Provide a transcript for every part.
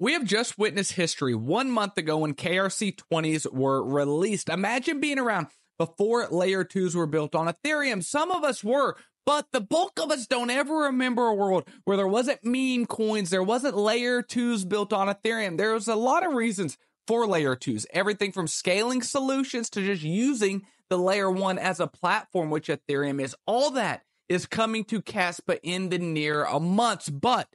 We have just witnessed history one month ago when KRC 20s were released. Imagine being around before layer 2s were built on Ethereum. Some of us were, but the bulk of us don't ever remember a world where there wasn't meme coins, there wasn't layer 2s built on Ethereum. There was a lot of reasons for layer 2s, everything from scaling solutions to just using the layer 1 as a platform, which Ethereum is. All that is coming to Caspa in the near a month, but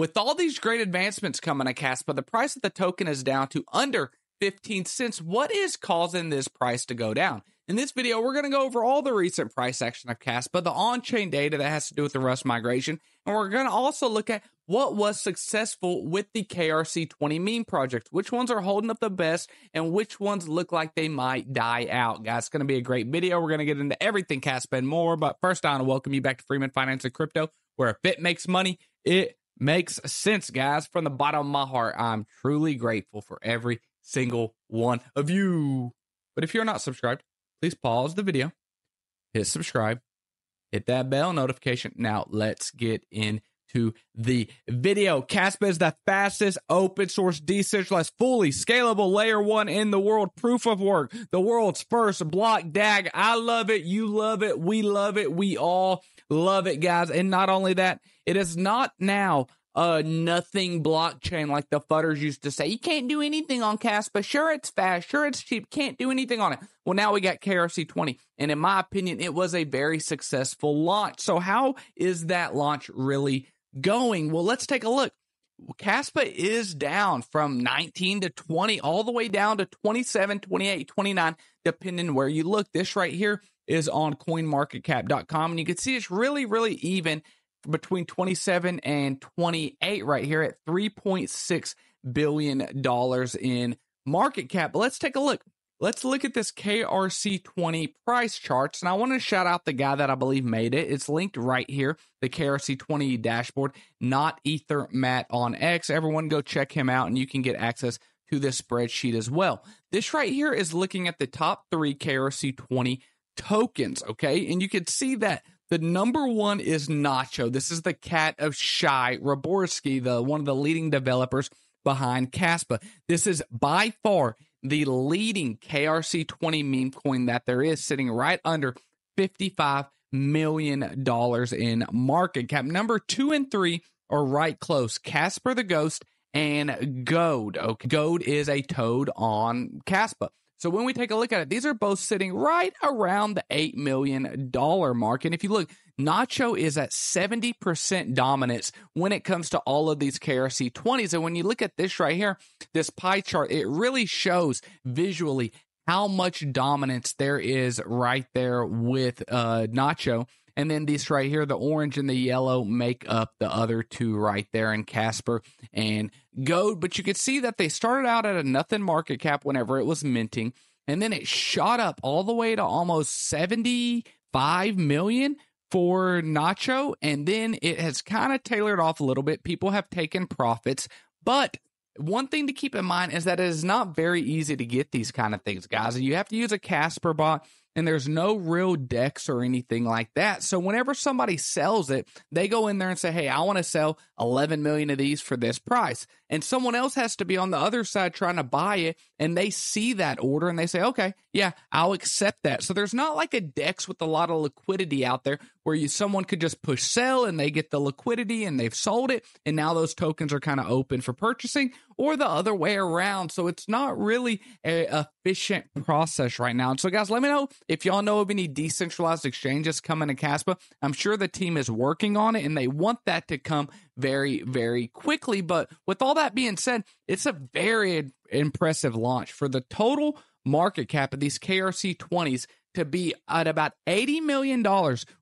with all these great advancements coming to Caspa, the price of the token is down to under 15 cents. What is causing this price to go down? In this video, we're going to go over all the recent price action of Caspa, the on chain data that has to do with the Rust migration, and we're going to also look at what was successful with the KRC20 meme project, which ones are holding up the best, and which ones look like they might die out. Guys, it's going to be a great video. We're going to get into everything Caspa and more, but first, I want to welcome you back to Freeman Finance and Crypto, where if it makes money, it makes sense, guys. From the bottom of my heart, I'm truly grateful for every single one of you. But if you're not subscribed, please pause the video, hit subscribe, hit that bell notification. Now, let's get into the video. Caspa is the fastest open source decentralized, fully scalable layer one in the world. Proof of work, the world's first block DAG. I love it. You love it. We love it. We all Love it, guys. And not only that, it is not now a nothing blockchain like the futters used to say. You can't do anything on Caspa. Sure, it's fast. Sure, it's cheap. Can't do anything on it. Well, now we got KRC 20. And in my opinion, it was a very successful launch. So, how is that launch really going? Well, let's take a look. CASPA is down from 19 to 20, all the way down to 27, 28, 29, depending where you look. This right here is on coinmarketcap.com. And you can see it's really, really even between 27 and 28 right here at $3.6 billion in market cap. But let's take a look. Let's look at this KRC20 price charts. And I want to shout out the guy that I believe made it. It's linked right here, the KRC20 dashboard, not Ether Matt on X. Everyone go check him out and you can get access to this spreadsheet as well. This right here is looking at the top three KRC20 tokens. Okay. And you can see that the number one is Nacho. This is the cat of Shy Raborski, the one of the leading developers behind Caspa. This is by far the leading KRC20 meme coin that there is, sitting right under $55 million in market cap. Number two and three are right close Casper the Ghost and Goad. Okay. Goad is a toad on Caspa. So when we take a look at it, these are both sitting right around the $8 million mark. And if you look, Nacho is at 70% dominance when it comes to all of these KRC 20s. And when you look at this right here, this pie chart, it really shows visually how much dominance there is right there with uh, Nacho. And then this right here, the orange and the yellow make up the other two right there in Casper and Goad. But you could see that they started out at a nothing market cap whenever it was minting. And then it shot up all the way to almost 75 million for Nacho. And then it has kind of tailored off a little bit. People have taken profits, but one thing to keep in mind is that it is not very easy to get these kind of things, guys. You have to use a Casper bot and there's no real decks or anything like that. So whenever somebody sells it, they go in there and say, "Hey, I want to sell 11 million of these for this price." And someone else has to be on the other side trying to buy it, and they see that order and they say, "Okay, yeah, I'll accept that." So there's not like a dex with a lot of liquidity out there where you someone could just push sell and they get the liquidity and they've sold it and now those tokens are kind of open for purchasing or the other way around. So it's not really an efficient process right now. And so, guys, let me know if y'all know of any decentralized exchanges coming to Caspa. I'm sure the team is working on it and they want that to come very, very quickly. But with all that being said, it's a very impressive launch for the total market cap of these KRC 20s to be at about $80 million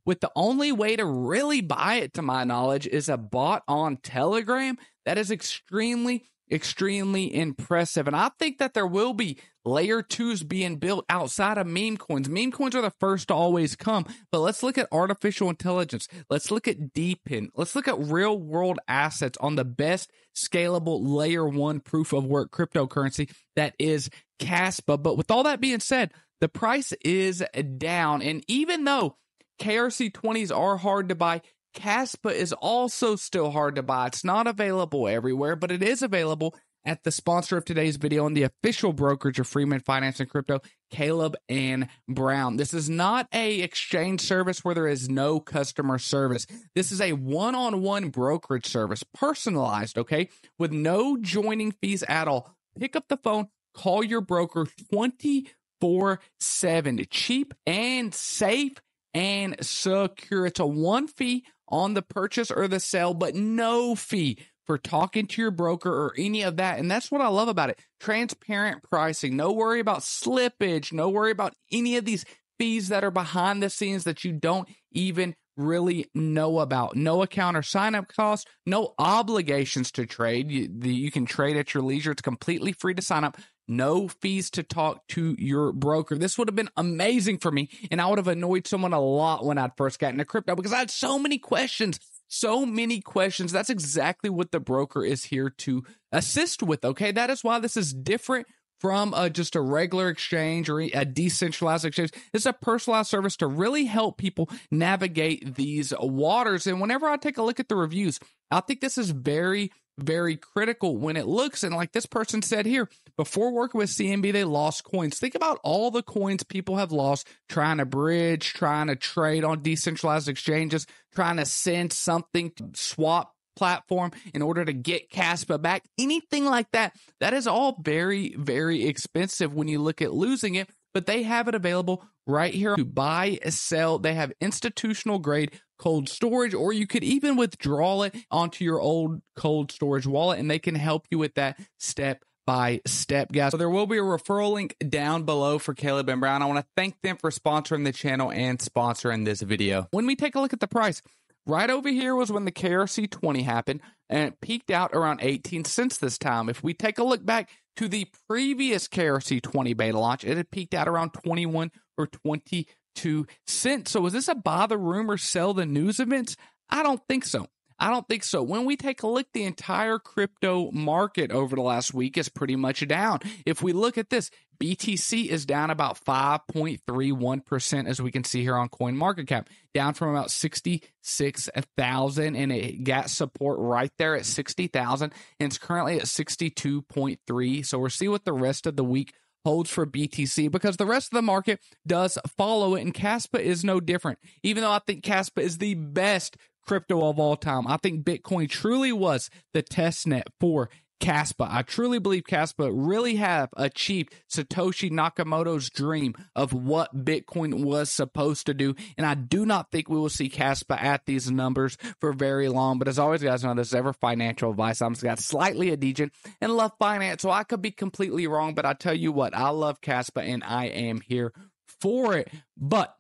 with the only way to really buy it to my knowledge is a bot on telegram that is extremely extremely impressive. And I think that there will be layer twos being built outside of meme coins. Meme coins are the first to always come, but let's look at artificial intelligence. Let's look at deepin. Let's look at real world assets on the best scalable layer one proof of work cryptocurrency that is CASPA. But with all that being said, the price is down. And even though KRC20s are hard to buy. Caspa is also still hard to buy. It's not available everywhere, but it is available at the sponsor of today's video and the official brokerage of Freeman Finance and Crypto, Caleb and Brown. This is not a exchange service where there is no customer service. This is a one-on-one brokerage service, personalized, okay? With no joining fees at all. Pick up the phone, call your broker 24/7. Cheap and safe and secure. It's a one fee on the purchase or the sale, but no fee for talking to your broker or any of that. And that's what I love about it. Transparent pricing. No worry about slippage. No worry about any of these fees that are behind the scenes that you don't even really know about. No account or sign up costs, no obligations to trade. You, the, you can trade at your leisure. It's completely free to sign up no fees to talk to your broker. This would have been amazing for me. And I would have annoyed someone a lot when I'd first got into crypto because I had so many questions so many questions. That's exactly what the broker is here to assist with. Okay. That is why this is different from a, uh, just a regular exchange or a decentralized exchange. It's a personalized service to really help people navigate these waters. And whenever I take a look at the reviews, I think this is very very critical when it looks and like this person said here before working with CMB they lost coins think about all the coins people have lost trying to bridge trying to trade on decentralized exchanges trying to send something to swap platform in order to get Caspa back anything like that that is all very very expensive when you look at losing it but they have it available right here to buy, sell. They have institutional grade cold storage, or you could even withdraw it onto your old cold storage wallet, and they can help you with that step by step, guys. So there will be a referral link down below for Caleb and Brown. I want to thank them for sponsoring the channel and sponsoring this video. When we take a look at the price, right over here was when the KRC 20 happened and it peaked out around 18 cents this time. If we take a look back to the previous KRC 20 beta launch, it had peaked out around 21 or 22 cents. So is this a buy the rumor, sell the news events? I don't think so. I don't think so. When we take a look, the entire crypto market over the last week is pretty much down. If we look at this, BTC is down about 5.31%, as we can see here on CoinMarketCap, down from about 66,000. And it got support right there at 60,000. And it's currently at 62.3. So we'll see what the rest of the week holds for BTC because the rest of the market does follow it, and CASPA is no different. Even though I think CASPA is the best crypto of all time, I think Bitcoin truly was the test net for Caspa. I truly believe Caspa really have achieved Satoshi Nakamoto's dream of what Bitcoin was supposed to do. And I do not think we will see Caspa at these numbers for very long. But as always, guys, know this is ever financial advice. I'm got slightly a indigent and love finance. So I could be completely wrong, but I tell you what, I love Caspa and I am here for it. But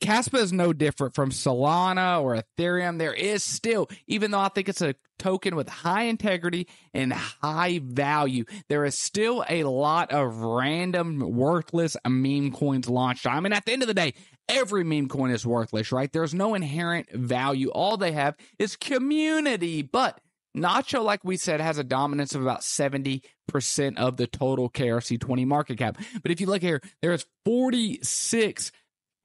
Caspa is no different from Solana or Ethereum. There is still, even though I think it's a token with high integrity and high value, there is still a lot of random worthless meme coins launched. I mean, at the end of the day, every meme coin is worthless, right? There's no inherent value. All they have is community, but Nacho, like we said, has a dominance of about 70% of the total KRC20 market cap. But if you look here, there's 46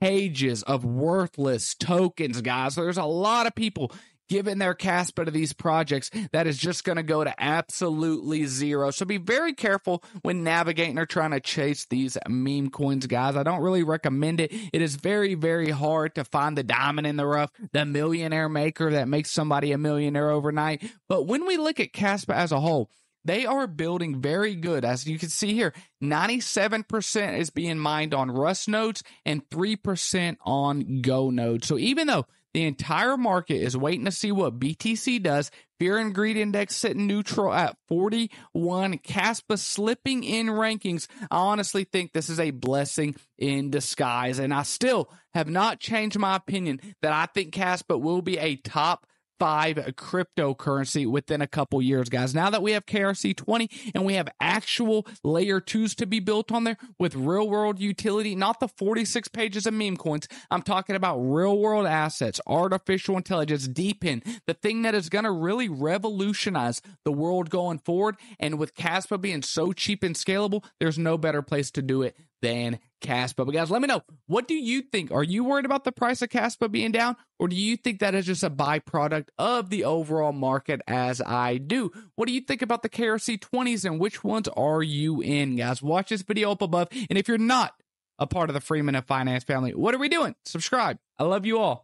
pages of worthless tokens, guys. So there's a lot of people giving their CASPA to these projects that is just going to go to absolutely zero. So be very careful when navigating or trying to chase these meme coins, guys. I don't really recommend it. It is very, very hard to find the diamond in the rough, the millionaire maker that makes somebody a millionaire overnight. But when we look at CASPA as a whole, they are building very good. As you can see here, 97% is being mined on Rust nodes and 3% on Go nodes. So even though the entire market is waiting to see what BTC does. Fear and greed index sitting neutral at 41. CASPA slipping in rankings. I honestly think this is a blessing in disguise. And I still have not changed my opinion that I think CASPA will be a top five cryptocurrency within a couple years, guys. Now that we have KRC 20 and we have actual layer twos to be built on there with real world utility, not the 46 pages of meme coins. I'm talking about real world assets, artificial intelligence, deep in the thing that is going to really revolutionize the world going forward. And with Caspa being so cheap and scalable, there's no better place to do it than Caspa. But guys, let me know what do you think? Are you worried about the price of Caspa being down, or do you think that is just a byproduct of the overall market? As I do, what do you think about the KRC 20s and which ones are you in, guys? Watch this video up above, and if you're not a part of the Freeman of Finance family, what are we doing? Subscribe. I love you all.